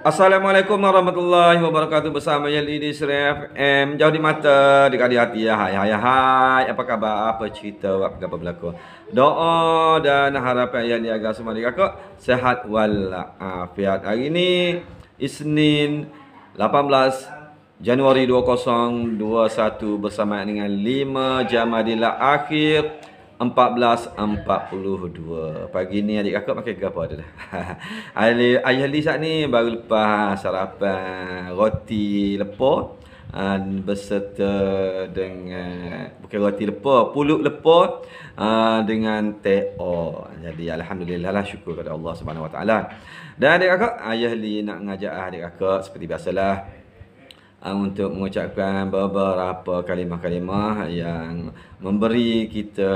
Assalamualaikum warahmatullahi wabarakatuh bersama yang di Sri FM jauh di mata dekat di hati ya hai hai hai apa khabar apa cerita apa khabar berlaku doa dan harapan yang diaga semua di sehat walafiat hari ini Isnin 18 Januari 2021 bersama dengan 5 Jamadil Akhir 14.42 Pagi ni adik kakak pakai gapa tu dah Ayah Ali saat ni baru lepas sarapan roti lepor dan uh, dengan bukan roti lepo puluk lepo ah, dengan teh o jadi alhamdulillah lah syukur kepada Allah Subhanahu Wa Taala dan adik kakak ayah li nak ngajak adik kakak seperti biasalah Ah, untuk mengucapkan beberapa kalimah-kalimah yang memberi kita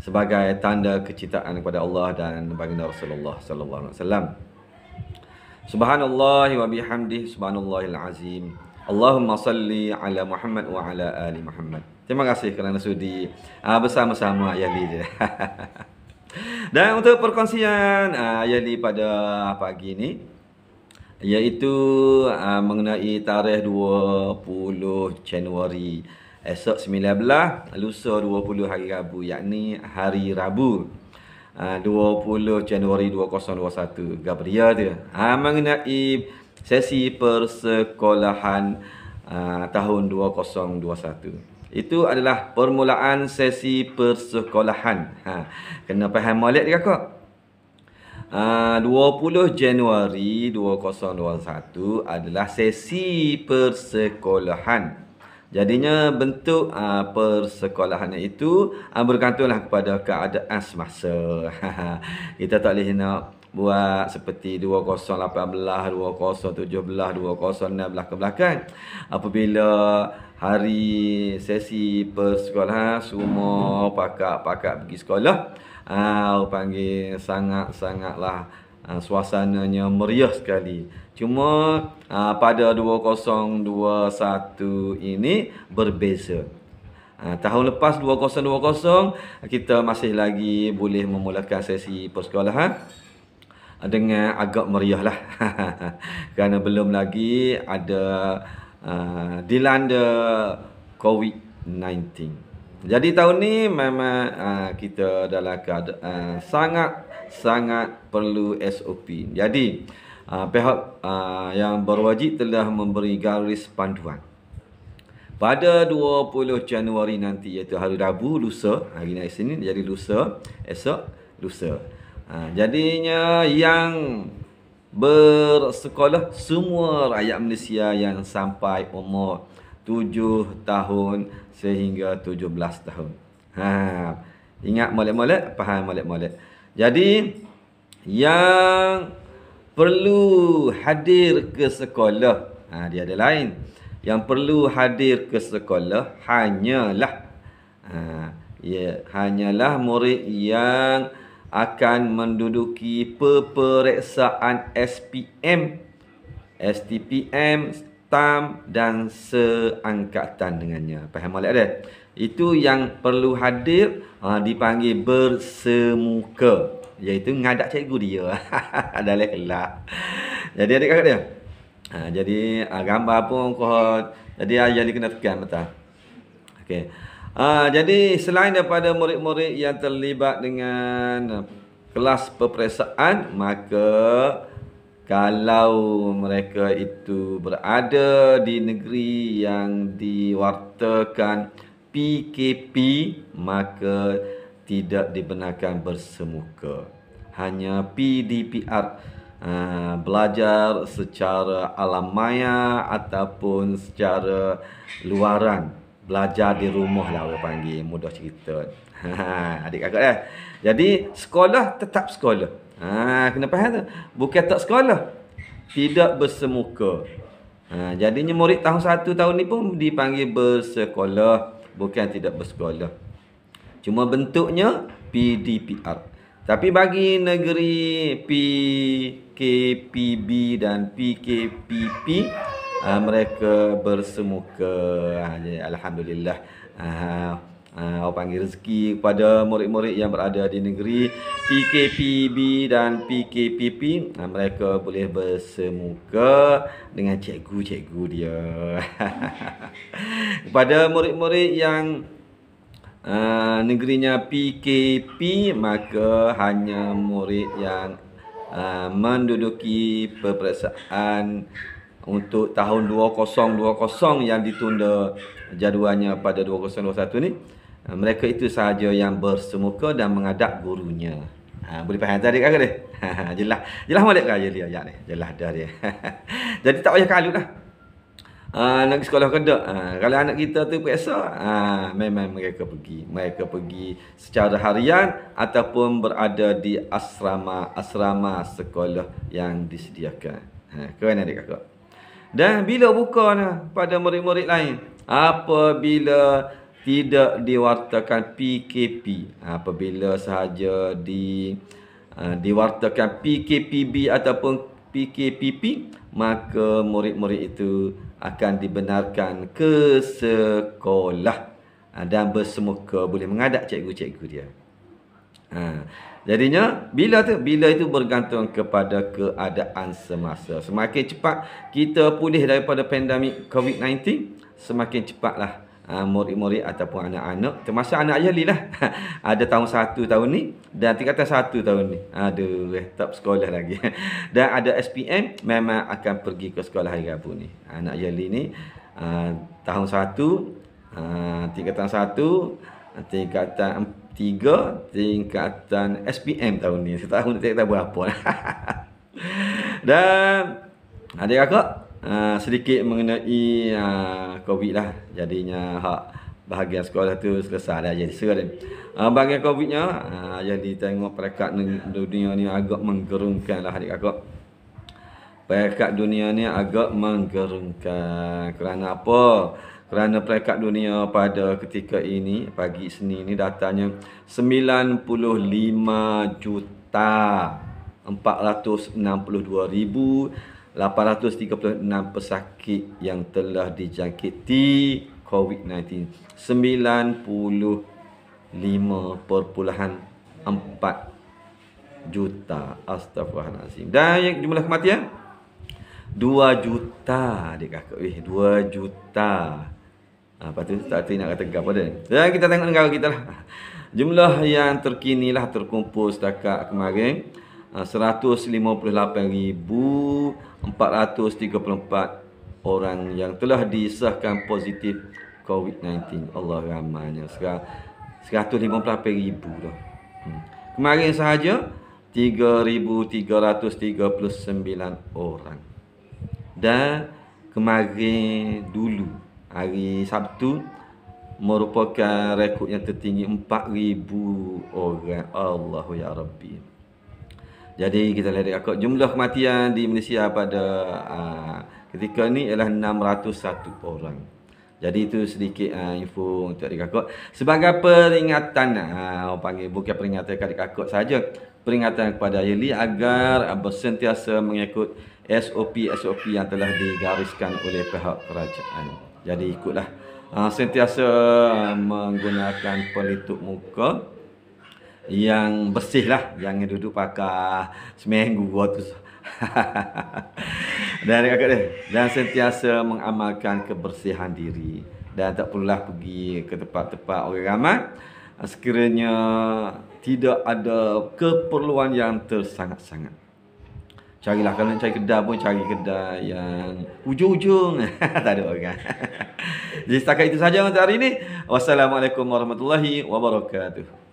sebagai tanda kecintaan kepada Allah dan baginda Rasulullah sallallahu alaihi wasallam. Subhanallah wa bihamdihi subhanallahil azim. Allahumma salli ala Muhammad wa ala ali Muhammad. Terima kasih kerana sudi ah, bersama-sama ayah dia. Dan untuk perkongsian ah, ayah pada pagi ini iaitu uh, mengenai tarikh 20 Januari esok 19 lusa 20 hari Rabu yakni hari Rabu ah, uh, 20 Januari 2021 Gabriel dia uh, mengenai sesi persekolahan uh, tahun 2021 itu adalah permulaan sesi persekolahan ha, kena faham molek dia kakak 20 ha, Januari 2021 adalah sesi persekolahan. Jadinya bentuk uh, persekolahan itu uh, ha, bergantunglah kepada keadaan semasa. Kita tak boleh nak buat seperti 2018, 2017, 2016 ke belakang. Apabila hari sesi persekolahan semua pakak-pakak pergi sekolah. Ah, panggil sangat-sangatlah uh, suasananya meriah sekali. Cuma uh, pada 2021 ini berbeza. Uh, tahun lepas 2020 kita masih lagi boleh memulakan sesi persekolahan dengan agak meriah lah karena belum lagi ada uh, dilanda COVID-19. Jadi tahun ni memang uh, kita dalam keadaan ah, sangat-sangat perlu SOP. Jadi uh, pihak uh, yang berwajib telah memberi garis panduan. Pada 20 Januari nanti iaitu hari Rabu, lusa, hari ni sini jadi lusa, esok lusa. Uh, jadinya yang bersekolah semua rakyat Malaysia yang sampai umur tujuh tahun sehingga tujuh belas tahun. Ha. Ingat molek-molek, faham molek-molek. Jadi, yang perlu hadir ke sekolah, ha, dia ada lain. Yang perlu hadir ke sekolah hanyalah ha, ya, hanyalah murid yang akan menduduki peperiksaan SPM, STPM, tam dan seangkatan dengannya. Faham boleh ada? Itu yang perlu hadir ha, dipanggil bersemuka. Iaitu ngadak cikgu dia. Ada lah. Jadi adik kakak dia. Ha, jadi ha, gambar pun kau. Jadi ayah ha, ni kena tekan betul. Okey. Ha, jadi selain daripada murid-murid yang terlibat dengan kelas peperiksaan. Maka kalau mereka itu berada di negeri yang diwartakan PKP maka tidak dibenarkan bersemuka hanya PDPR Ha, ah, belajar secara alam maya ataupun secara luaran belajar di rumah lah orang panggil mudah cerita ha, adik kakak dah jadi sekolah tetap sekolah Ha, kena faham tu. Bukan tak sekolah. Tidak bersemuka. Ha, jadinya murid tahun satu tahun ni pun dipanggil bersekolah. Bukan tidak bersekolah. Cuma bentuknya PDPR. Tapi bagi negeri PKPB dan PKPP, ha, mereka bersemuka. Ha, alhamdulillah. Alhamdulillah ha, Awak panggil rezeki kepada murid-murid yang berada di negeri PKPB dan PKPP ha, Mereka boleh bersemuka dengan cikgu-cikgu dia Kepada murid-murid yang Uh, negerinya PKP maka hanya murid yang uh, menduduki peperiksaan untuk tahun 2020 yang ditunda jadualnya pada 2021 ni Ha, mereka itu sahaja yang bersemuka dan mengadap gurunya. Ha, boleh faham tadi kan? Ha, jelah. Jelah, jelah balik kan? Jelah, jelah, jelah, jelah dah dia. Jadi tak payah kalut lah. Uh, nak pergi sekolah kedok. Uh, kalau anak kita tu periksa, uh, memang mereka pergi. Mereka pergi secara harian ataupun berada di asrama-asrama sekolah yang disediakan. Ha, uh, kan adik kakak? Dan bila buka pada murid-murid lain? Apabila tidak diwartakan PKP ha, apabila sahaja di ha, diwartakan PKPB ataupun PKPP maka murid-murid itu akan dibenarkan ke sekolah ha, dan bersemuka boleh mengadap cikgu-cikgu dia. Ha. Jadinya bila tu bila itu bergantung kepada keadaan semasa. Semakin cepat kita pulih daripada pandemik COVID-19, semakin cepatlah Ah, murid-murid ataupun anak-anak termasuk anak Ayah lah ada tahun satu tahun ni dan tingkatan satu tahun ni aduh eh, top sekolah lagi dan ada SPM memang akan pergi ke sekolah hari Rabu ni anak Ayah ni ah, tahun 1 ah, tingkatan satu, tingkatan tiga, tingkatan SPM tahun ni Setahun tak tahu berapa dan ada kakak Ah, sedikit mengenai uh, COVID lah. Jadinya hak bahagian sekolah tu selesai dah jadi segala. Uh, bahagian COVID-nya uh, yang ditengok perekat dunia ni agak menggerungkan lah adik aku. Perekat dunia ni agak menggerungkan. Kerana apa? Kerana perekat dunia pada ketika ini, pagi seni ni datanya 95 juta 462 ribu 836 pesakit yang telah dijangkiti COVID-19 95.4 juta astagfirullahalazim dan jumlah kematian 2 juta adik kakak eh 2 juta Ha, lepas tu tak tahu nak kata apa dia. Ya, kita tengok negara kita lah. Jumlah yang terkini lah terkumpul setakat kemarin. 158,434 ah, orang yang telah disahkan positif COVID-19. Allah ramanya. Sekarang 158,000 dah. Hmm. Kemarin sahaja 3,339 orang. Dan kemarin dulu hari Sabtu merupakan rekod yang tertinggi 4,000 orang. Allahu ya Rabbi. Jadi kita lihat rekod jumlah kematian di Malaysia pada uh, ketika ni ialah 601 orang. Jadi itu sedikit uh, info untuk rekod. Sebagai peringatan uh, orang panggil bukan peringatan kat rekod saja, peringatan kepada Yeli agar uh, sentiasa mengikut SOP SOP yang telah digariskan oleh pihak kerajaan. Jadi ikutlah uh, sentiasa uh, menggunakan pelitup muka yang bersih lah yang duduk pakai seminggu tu. dan kakak dia dan sentiasa mengamalkan kebersihan diri dan tak perlulah pergi ke tempat-tempat orang ramai sekiranya tidak ada keperluan yang tersangat-sangat carilah kalau nak cari kedai pun cari kedai yang ujung-ujung tak ada orang jadi setakat itu saja untuk hari ini wassalamualaikum warahmatullahi wabarakatuh